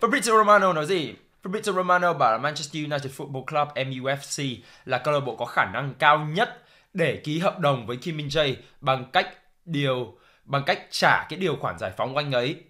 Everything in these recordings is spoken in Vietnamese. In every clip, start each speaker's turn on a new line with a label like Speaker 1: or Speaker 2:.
Speaker 1: Fabrizio Romano nói gì? Fabrizio Romano bảo là Manchester United Football Club MUFC là câu lạc bộ có khả năng cao nhất để ký hợp đồng với Kim Min Jae bằng cách điều bằng cách trả cái điều khoản giải phóng của anh ấy.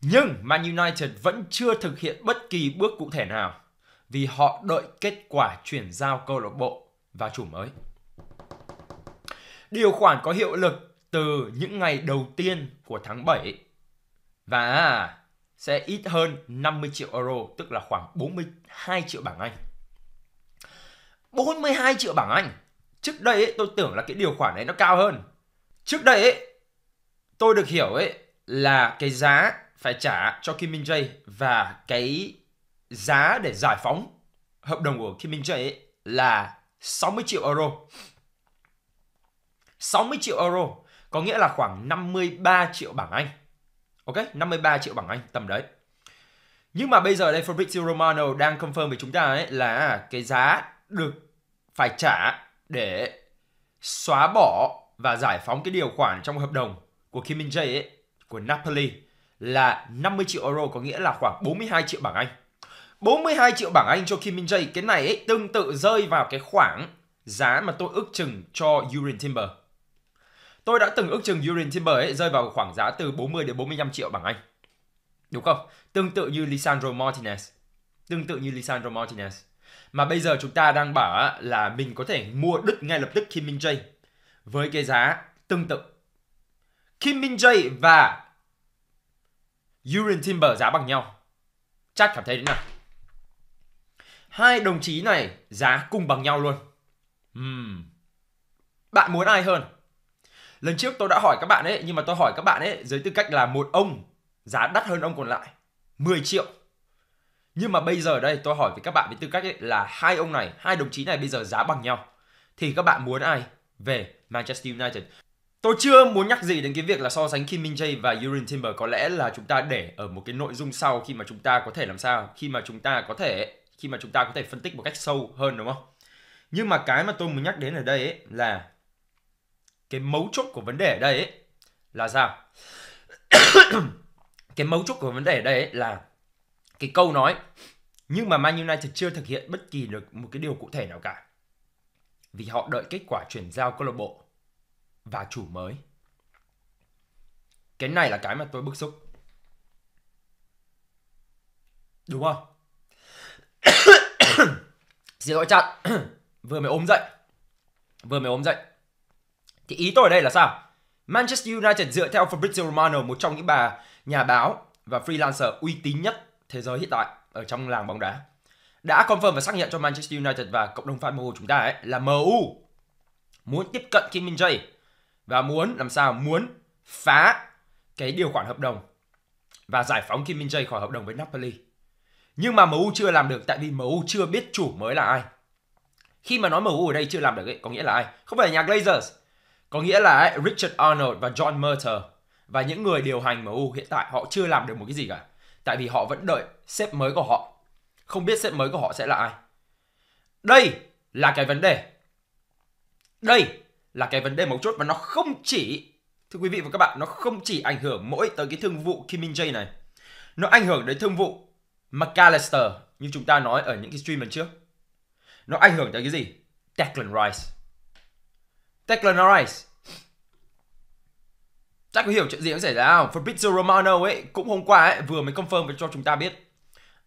Speaker 1: Nhưng Man United vẫn chưa thực hiện bất kỳ bước cụ thể nào vì họ đợi kết quả chuyển giao câu lạc bộ và chủ mới. Điều khoản có hiệu lực từ những ngày đầu tiên của tháng 7 và à, sẽ ít hơn 50 triệu euro, tức là khoảng 42 triệu bảng Anh. 42 triệu bảng Anh. Trước đây ấy, tôi tưởng là cái điều khoản này nó cao hơn. Trước đây ấy, tôi được hiểu ấy là cái giá phải trả cho Kim Min Jae và cái giá để giải phóng hợp đồng của Kim Min Jae ấy là 60 triệu euro. 60 triệu euro có nghĩa là khoảng 53 triệu bảng Anh. Ok, 53 triệu bảng Anh tầm đấy. Nhưng mà bây giờ đây Fabrizio Romano đang confirm với chúng ta ấy là cái giá được phải trả để xóa bỏ và giải phóng cái điều khoản trong hợp đồng của Kim Min Jae của Napoli là 50 triệu euro có nghĩa là khoảng 42 triệu bảng Anh. 42 triệu bảng Anh cho Kim Min Jae cái này ấy, tương tự rơi vào cái khoảng giá mà tôi ước chừng cho Urin Timber Tôi đã từng ước chừng Urin Timber ấy rơi vào khoảng giá từ 40 đến 45 triệu bảng Anh. Đúng không? Tương tự như Lisandro Martinez. Tương tự như Lisandro Martinez. Mà bây giờ chúng ta đang bảo là mình có thể mua đứt ngay lập tức Kim Min Jae với cái giá tương tự. Kim Min Jae và Urin Timber giá bằng nhau. Chắc cảm thấy thế nào? Hai đồng chí này giá cùng bằng nhau luôn. Uhm. Bạn muốn ai hơn? lần trước tôi đã hỏi các bạn ấy nhưng mà tôi hỏi các bạn ấy dưới tư cách là một ông giá đắt hơn ông còn lại 10 triệu nhưng mà bây giờ đây tôi hỏi với các bạn với tư cách ấy, là hai ông này hai đồng chí này bây giờ giá bằng nhau thì các bạn muốn ai về Manchester United Tôi chưa muốn nhắc gì đến cái việc là so sánh Kim Min Jae và Urin Timber có lẽ là chúng ta để ở một cái nội dung sau khi mà chúng ta có thể làm sao khi mà chúng ta có thể khi mà chúng ta có thể phân tích một cách sâu hơn đúng không? Nhưng mà cái mà tôi muốn nhắc đến ở đây ấy là cái mấu chốt của vấn đề ở đây ấy là sao cái mấu chốt của vấn đề ở đây ấy là cái câu nói nhưng mà Man United chưa thực hiện bất kỳ được một cái điều cụ thể nào cả vì họ đợi kết quả chuyển giao câu lạc bộ và chủ mới cái này là cái mà tôi bức xúc đúng không xin lỗi chặt vừa mới ốm dậy vừa mới ốm dậy thì ý tôi ở đây là sao? Manchester United dựa theo Fabrizio Romano, một trong những bà nhà báo và freelancer uy tín nhất thế giới hiện tại ở trong làng bóng đá, đã confirm và xác nhận cho Manchester United và cộng đồng fan MU chúng ta ấy là MU muốn tiếp cận Kim Min Jae và muốn làm sao muốn phá cái điều khoản hợp đồng và giải phóng Kim Min Jae khỏi hợp đồng với Napoli. Nhưng mà MU chưa làm được tại vì MU chưa biết chủ mới là ai. Khi mà nói MU ở đây chưa làm được ấy, có nghĩa là ai? Không phải là nhà Glazers, có nghĩa là ấy, Richard Arnold và John Murter và những người điều hành MU hiện tại họ chưa làm được một cái gì cả. Tại vì họ vẫn đợi sếp mới của họ. Không biết sếp mới của họ sẽ là ai. Đây là cái vấn đề. Đây là cái vấn đề mấu chốt và nó không chỉ thưa quý vị và các bạn nó không chỉ ảnh hưởng mỗi tới cái thương vụ Kim Min Jae này. Nó ảnh hưởng đến thương vụ McAllister như chúng ta nói ở những cái stream lần trước. Nó ảnh hưởng tới cái gì? Declan Rice. Declan Rice chắc có hiểu chuyện gì cũng xảy ra không? Fabrizio Romano ấy cũng hôm qua ấy vừa mới confirm với cho chúng ta biết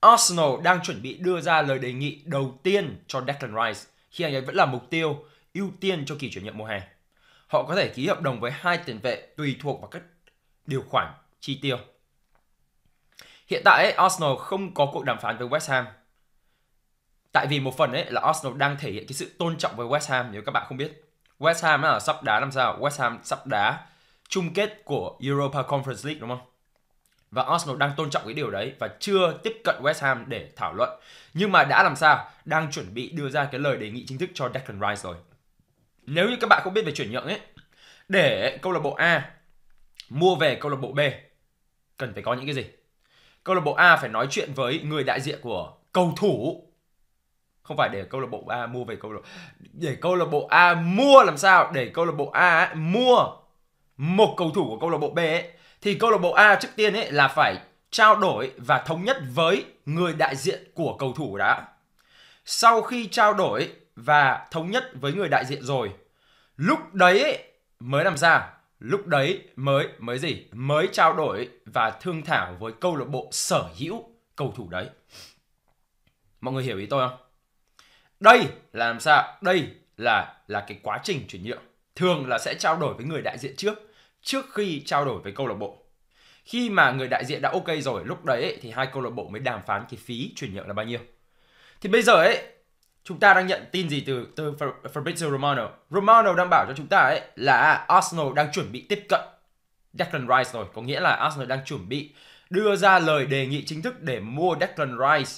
Speaker 1: Arsenal đang chuẩn bị đưa ra lời đề nghị đầu tiên cho Declan Rice khi anh ấy vẫn là mục tiêu ưu tiên cho kỳ chuyển nhượng mùa hè. Họ có thể ký hợp đồng với hai tiền vệ tùy thuộc vào các điều khoản chi tiêu. Hiện tại ấy, Arsenal không có cuộc đàm phán với West Ham. Tại vì một phần ấy là Arsenal đang thể hiện cái sự tôn trọng với West Ham nếu các bạn không biết. West Ham là sắp đá làm sao? West Ham sắp đá chung kết của Europa Conference League đúng không? Và Arsenal đang tôn trọng cái điều đấy và chưa tiếp cận West Ham để thảo luận. Nhưng mà đã làm sao? Đang chuẩn bị đưa ra cái lời đề nghị chính thức cho Declan Rice rồi. Nếu như các bạn không biết về chuyển nhượng ấy, để câu lạc bộ A mua về câu lạc bộ B cần phải có những cái gì? Câu lạc bộ A phải nói chuyện với người đại diện của cầu thủ không phải để câu lạc bộ A mua về câu lạc bộ để câu lạc bộ A mua làm sao để câu lạc bộ A mua một cầu thủ của câu lạc bộ B ấy, thì câu lạc bộ A trước tiên ấy là phải trao đổi và thống nhất với người đại diện của cầu thủ đã. Sau khi trao đổi và thống nhất với người đại diện rồi, lúc đấy mới làm sao lúc đấy mới mới gì? Mới trao đổi và thương thảo với câu lạc bộ sở hữu cầu thủ đấy. Mọi người hiểu ý tôi không? đây là làm sao đây là là cái quá trình chuyển nhượng thường là sẽ trao đổi với người đại diện trước trước khi trao đổi với câu lạc bộ khi mà người đại diện đã ok rồi lúc đấy ấy, thì hai câu lạc bộ mới đàm phán cái phí chuyển nhượng là bao nhiêu thì bây giờ ấy chúng ta đang nhận tin gì từ từ Fabrizio Romano Romano đang bảo cho chúng ta ấy là Arsenal đang chuẩn bị tiếp cận Declan Rice rồi có nghĩa là Arsenal đang chuẩn bị đưa ra lời đề nghị chính thức để mua Declan Rice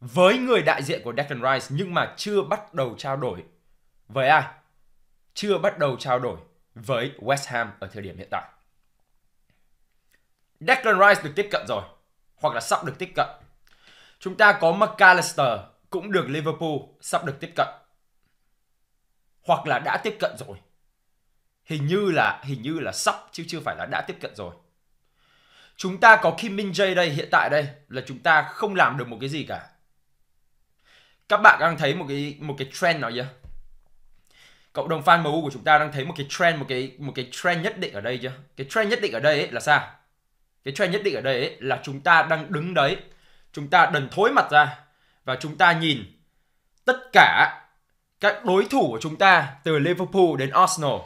Speaker 1: với người đại diện của Declan Rice nhưng mà chưa bắt đầu trao đổi với ai? Chưa bắt đầu trao đổi với West Ham ở thời điểm hiện tại. Declan Rice được tiếp cận rồi, hoặc là sắp được tiếp cận. Chúng ta có McAllister cũng được Liverpool sắp được tiếp cận. Hoặc là đã tiếp cận rồi. Hình như là hình như là sắp chứ chưa phải là đã tiếp cận rồi. Chúng ta có Kim Min Jae đây hiện tại đây là chúng ta không làm được một cái gì cả các bạn đang thấy một cái một cái trend nào chưa cộng đồng fan MU của chúng ta đang thấy một cái trend một cái một cái trend nhất định ở đây chưa cái trend nhất định ở đây ấy là sao cái trend nhất định ở đây ấy là chúng ta đang đứng đấy chúng ta đần thối mặt ra và chúng ta nhìn tất cả các đối thủ của chúng ta từ Liverpool đến Arsenal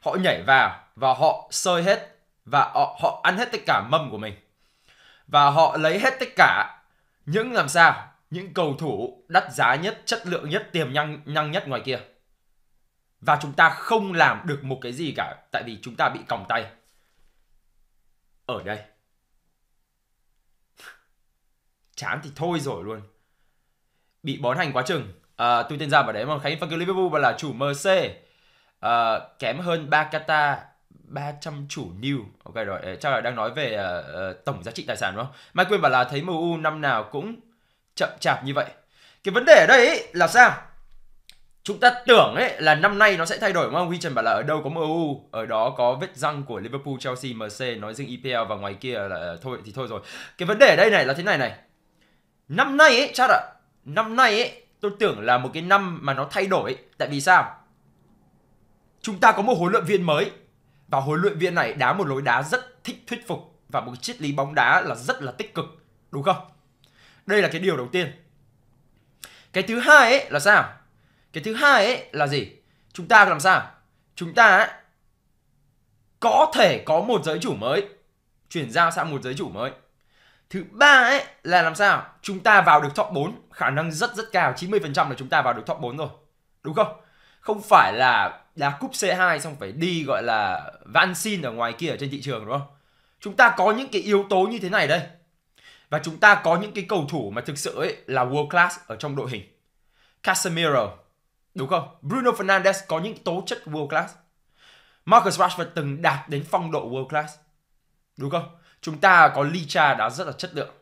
Speaker 1: họ nhảy vào và họ sơi hết và họ, họ ăn hết tất cả mâm của mình và họ lấy hết tất cả những làm sao những cầu thủ đắt giá nhất, chất lượng nhất, tiềm năng năng nhất ngoài kia. Và chúng ta không làm được một cái gì cả tại vì chúng ta bị còng tay. Ở đây. Chán thì thôi rồi luôn. Bị bón hành quá chừng. À, tôi tên ra vào đấy mà Khánh phân cứu Liverpool là chủ MC. À, kém hơn Bakata 300 chủ new. Ok rồi, chắc là đang nói về uh, tổng giá trị tài sản đúng không? Mai Quyên bảo là thấy MU năm nào cũng chậm chạp như vậy cái vấn đề ở đây ấy là sao chúng ta tưởng ấy là năm nay nó sẽ thay đổi đúng không? Huy Trần bảo là ở đâu có MU, ở đó có vết răng của Liverpool, Chelsea, MC, nói riêng EPL và ngoài kia là thôi thì thôi rồi. Cái vấn đề ở đây này là thế này này. Năm nay ấy chắc ạ, năm nay ấy tôi tưởng là một cái năm mà nó thay đổi tại vì sao? Chúng ta có một huấn luyện viên mới và huấn luyện viên này đá một lối đá rất thích thuyết phục và một triết lý bóng đá là rất là tích cực, đúng không? đây là cái điều đầu tiên cái thứ hai ấy là sao cái thứ hai ấy là gì chúng ta làm sao chúng ta có thể có một giới chủ mới chuyển giao sang một giới chủ mới thứ ba ấy là làm sao chúng ta vào được top 4 khả năng rất rất cao 90% là chúng ta vào được top 4 rồi đúng không không phải là là cúp C2 xong phải đi gọi là van xin ở ngoài kia ở trên thị trường đúng không chúng ta có những cái yếu tố như thế này đây và chúng ta có những cái cầu thủ mà thực sự ấy là world class ở trong đội hình. Casemiro, đúng không? Bruno Fernandes có những tố chất world class. Marcus Rashford từng đạt đến phong độ world class. Đúng không? Chúng ta có Licha đã rất là chất lượng.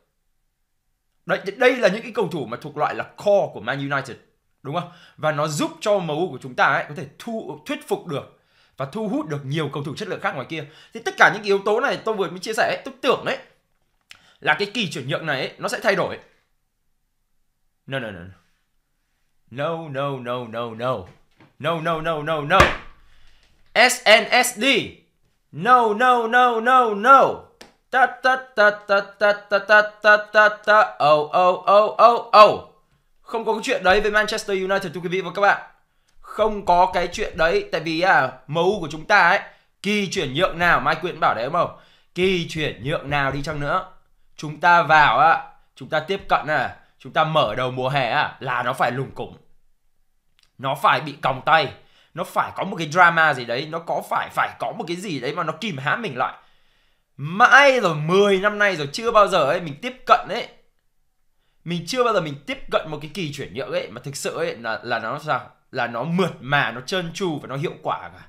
Speaker 1: Đấy, đây là những cái cầu thủ mà thuộc loại là core của Man United. Đúng không? Và nó giúp cho MU của chúng ta ấy có thể thu thuyết phục được và thu hút được nhiều cầu thủ chất lượng khác ngoài kia. Thì tất cả những yếu tố này tôi vừa mới chia sẻ ấy, tôi tưởng ấy là cái kỳ chuyển nhượng này ấy, nó sẽ thay đổi. No no no. No no no no no. No no no no no. SNSD. No no no no no. Ta ta ta ta ta ta ta ta ta ta oh oh oh oh oh. Không có cái chuyện đấy với Manchester United thưa quý vị và các bạn. Không có cái chuyện đấy tại vì à MU của chúng ta ấy kỳ chuyển nhượng nào Mai Quyện bảo đấy đúng không? Kỳ chuyển nhượng nào đi chăng nữa chúng ta vào á chúng ta tiếp cận à chúng ta mở đầu mùa hè á là nó phải lùng củng nó phải bị còng tay nó phải có một cái drama gì đấy nó có phải phải có một cái gì đấy mà nó kìm hãm mình lại mãi rồi 10 năm nay rồi chưa bao giờ ấy mình tiếp cận ấy mình chưa bao giờ mình tiếp cận một cái kỳ chuyển nhượng ấy mà thực sự ấy là là nó sao là nó mượt mà nó trơn tru và nó hiệu quả cả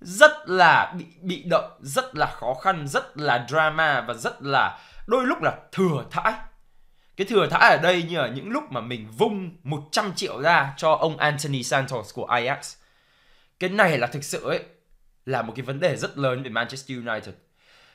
Speaker 1: rất là bị bị động rất là khó khăn rất là drama và rất là đôi lúc là thừa thãi cái thừa thãi ở đây như là những lúc mà mình vung 100 triệu ra cho ông Anthony Santos của Ajax cái này là thực sự ấy là một cái vấn đề rất lớn về Manchester United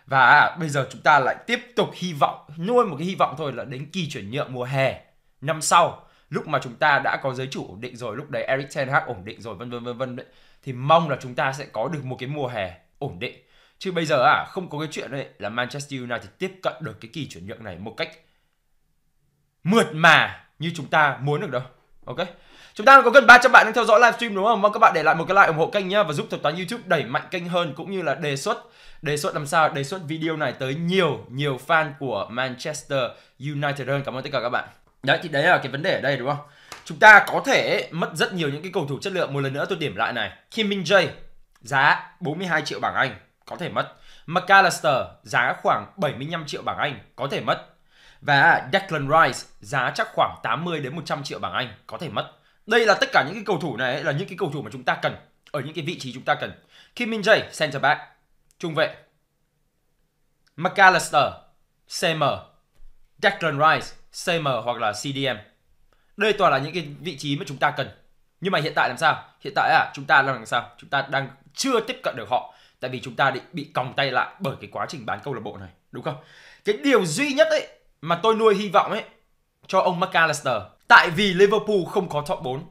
Speaker 1: và à, bây giờ chúng ta lại tiếp tục hy vọng nuôi một cái hy vọng thôi là đến kỳ chuyển nhượng mùa hè năm sau lúc mà chúng ta đã có giới chủ ổn định rồi lúc đấy Eric Ten Hag ổn định rồi vân vân vân vân thì mong là chúng ta sẽ có được một cái mùa hè ổn định Chứ bây giờ à, không có cái chuyện đấy là Manchester United tiếp cận được cái kỳ chuyển nhượng này một cách mượt mà như chúng ta muốn được đâu. Ok. Chúng ta có gần 300 bạn đang theo dõi livestream đúng không? Mong các bạn để lại một cái like ủng hộ kênh nhá và giúp thuật toán YouTube đẩy mạnh kênh hơn cũng như là đề xuất đề xuất làm sao đề xuất video này tới nhiều nhiều fan của Manchester United hơn. Cảm ơn tất cả các bạn. Đấy thì đấy là cái vấn đề ở đây đúng không? Chúng ta có thể mất rất nhiều những cái cầu thủ chất lượng một lần nữa tôi điểm lại này. Kim Min Jae giá 42 triệu bảng Anh có thể mất. McAllister giá khoảng 75 triệu bảng Anh có thể mất. Và Declan Rice giá chắc khoảng 80 đến 100 triệu bảng Anh có thể mất. Đây là tất cả những cái cầu thủ này là những cái cầu thủ mà chúng ta cần ở những cái vị trí chúng ta cần. Kim Min Jae center back, trung vệ. McAllister, CM. Declan Rice, CM hoặc là CDM. Đây toàn là những cái vị trí mà chúng ta cần. Nhưng mà hiện tại làm sao? Hiện tại à, chúng ta đang làm sao? Chúng ta đang chưa tiếp cận được họ tại vì chúng ta bị còng tay lại bởi cái quá trình bán câu lạc bộ này đúng không cái điều duy nhất ấy mà tôi nuôi hy vọng ấy cho ông McAllister tại vì Liverpool không có top 4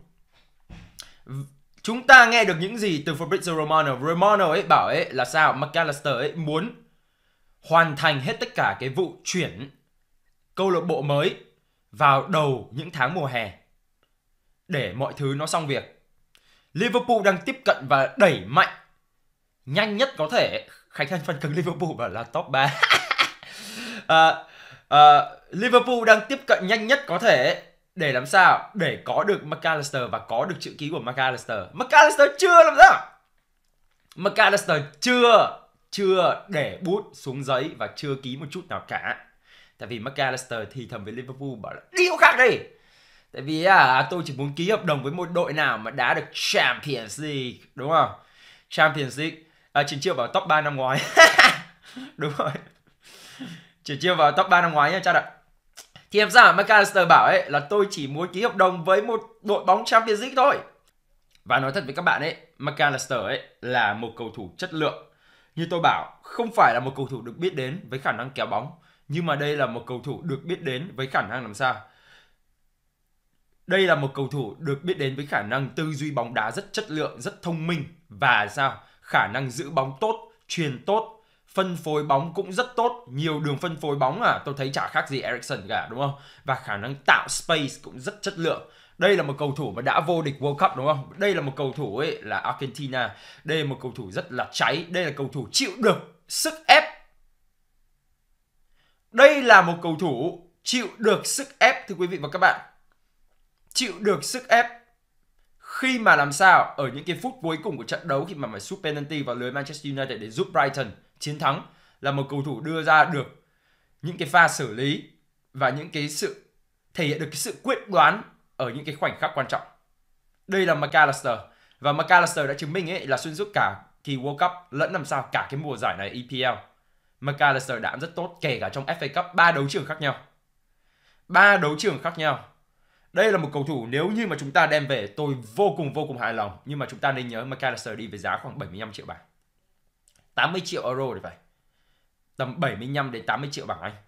Speaker 1: chúng ta nghe được những gì từ Fabrizio Romano Romano ấy bảo ấy là sao McAllister ấy muốn hoàn thành hết tất cả cái vụ chuyển câu lạc bộ mới vào đầu những tháng mùa hè để mọi thứ nó xong việc Liverpool đang tiếp cận và đẩy mạnh nhanh nhất có thể Khánh Thành phần cứng Liverpool và là top 3 à, à, Liverpool đang tiếp cận nhanh nhất có thể để làm sao để có được McAllister và có được chữ ký của McAllister McAllister chưa làm sao McAllister chưa chưa để bút xuống giấy và chưa ký một chút nào cả tại vì McAllister thì thầm với Liverpool bảo là đi khác đi tại vì à, tôi chỉ muốn ký hợp đồng với một đội nào mà đá được Champions League đúng không Champions League à, Trình Chiêu vào top 3 năm ngoái đúng rồi Trình Chiêu vào top 3 năm ngoái nha cha ạ thì em ra mà McAllister bảo ấy là tôi chỉ muốn ký hợp đồng với một đội bóng Champions League thôi và nói thật với các bạn ấy McAllister ấy là một cầu thủ chất lượng như tôi bảo không phải là một cầu thủ được biết đến với khả năng kéo bóng nhưng mà đây là một cầu thủ được biết đến với khả năng làm sao đây là một cầu thủ được biết đến với khả năng tư duy bóng đá rất chất lượng, rất thông minh và sao? khả năng giữ bóng tốt, truyền tốt, phân phối bóng cũng rất tốt, nhiều đường phân phối bóng à, tôi thấy chả khác gì Ericsson cả đúng không? Và khả năng tạo space cũng rất chất lượng. Đây là một cầu thủ mà đã vô địch World Cup đúng không? Đây là một cầu thủ ấy là Argentina, đây là một cầu thủ rất là cháy, đây là cầu thủ chịu được sức ép. Đây là một cầu thủ chịu được sức ép thưa quý vị và các bạn. Chịu được sức ép khi mà làm sao ở những cái phút cuối cùng của trận đấu khi mà phải sút penalty vào lưới Manchester United để giúp Brighton chiến thắng là một cầu thủ đưa ra được những cái pha xử lý và những cái sự thể hiện được cái sự quyết đoán ở những cái khoảnh khắc quan trọng. Đây là McAllister và McAllister đã chứng minh ấy là xuyên suốt cả kỳ World Cup lẫn làm sao cả cái mùa giải này EPL. McAllister đã rất tốt kể cả trong FA Cup ba đấu trường khác nhau. Ba đấu trường khác nhau đây là một cầu thủ nếu như mà chúng ta đem về tôi vô cùng vô cùng hài lòng nhưng mà chúng ta nên nhớ McAllister đi với giá khoảng 75 triệu bảng 80 triệu euro thì phải tầm 75 đến 80 triệu bảng Anh